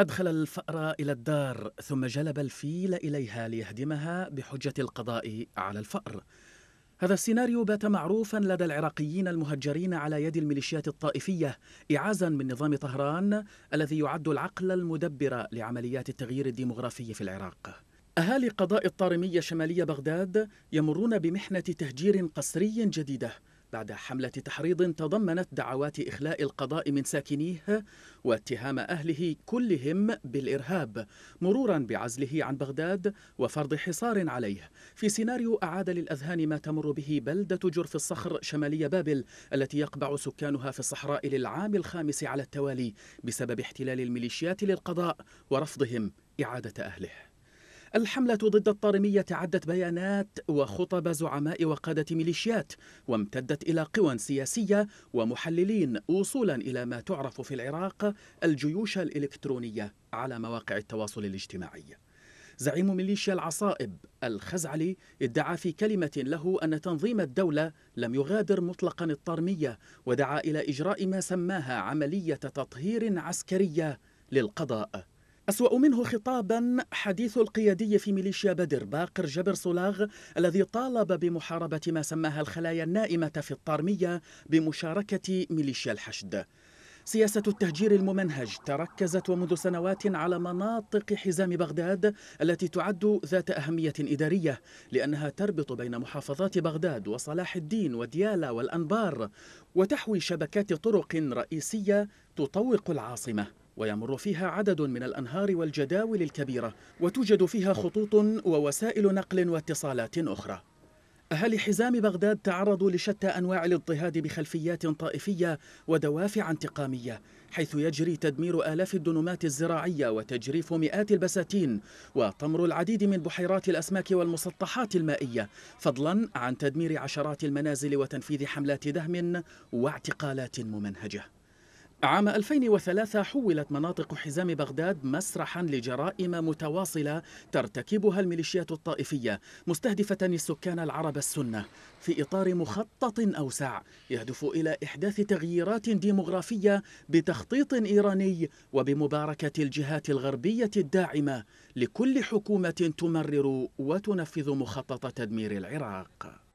أدخل الفأر إلى الدار ثم جلب الفيل إليها ليهدمها بحجة القضاء على الفأر. هذا السيناريو بات معروفا لدى العراقيين المهجرين على يد الميليشيات الطائفية إعازا من نظام طهران الذي يعد العقل المدبر لعمليات التغيير الديمغرافي في العراق. أهالي قضاء الطارمية شمالية بغداد يمرون بمحنة تهجير قسري جديدة بعد حملة تحريض تضمنت دعوات إخلاء القضاء من ساكنيه واتهام أهله كلهم بالإرهاب مرورا بعزله عن بغداد وفرض حصار عليه في سيناريو أعاد للأذهان ما تمر به بلدة جرف الصخر شمالية بابل التي يقبع سكانها في الصحراء للعام الخامس على التوالي بسبب احتلال الميليشيات للقضاء ورفضهم إعادة أهله الحملة ضد الطارمية عدت بيانات وخطب زعماء وقادة ميليشيات وامتدت إلى قوى سياسية ومحللين وصولا إلى ما تعرف في العراق الجيوش الإلكترونية على مواقع التواصل الاجتماعي زعيم ميليشيا العصائب الخزعلي ادعى في كلمة له أن تنظيم الدولة لم يغادر مطلقا الطارمية ودعا إلى إجراء ما سماها عملية تطهير عسكرية للقضاء أسوأ منه خطابا حديث القيادي في ميليشيا بدر باقر جبر صلاغ الذي طالب بمحاربة ما سماها الخلايا النائمة في الطارمية بمشاركة ميليشيا الحشد سياسة التهجير الممنهج تركزت ومنذ سنوات على مناطق حزام بغداد التي تعد ذات أهمية إدارية لأنها تربط بين محافظات بغداد وصلاح الدين وديالا والأنبار وتحوي شبكات طرق رئيسية تطوق العاصمة ويمر فيها عدد من الأنهار والجداول الكبيرة وتوجد فيها خطوط ووسائل نقل واتصالات أخرى أهالي حزام بغداد تعرضوا لشتى أنواع الاضطهاد بخلفيات طائفية ودوافع انتقامية حيث يجري تدمير آلاف الدنومات الزراعية وتجريف مئات البساتين وطمر العديد من بحيرات الأسماك والمسطحات المائية فضلا عن تدمير عشرات المنازل وتنفيذ حملات دهم واعتقالات ممنهجة عام 2003 حولت مناطق حزام بغداد مسرحا لجرائم متواصلة ترتكبها الميليشيات الطائفية مستهدفة السكان العرب السنة في إطار مخطط أوسع يهدف إلى إحداث تغييرات ديمغرافية بتخطيط إيراني وبمباركة الجهات الغربية الداعمة لكل حكومة تمرر وتنفذ مخطط تدمير العراق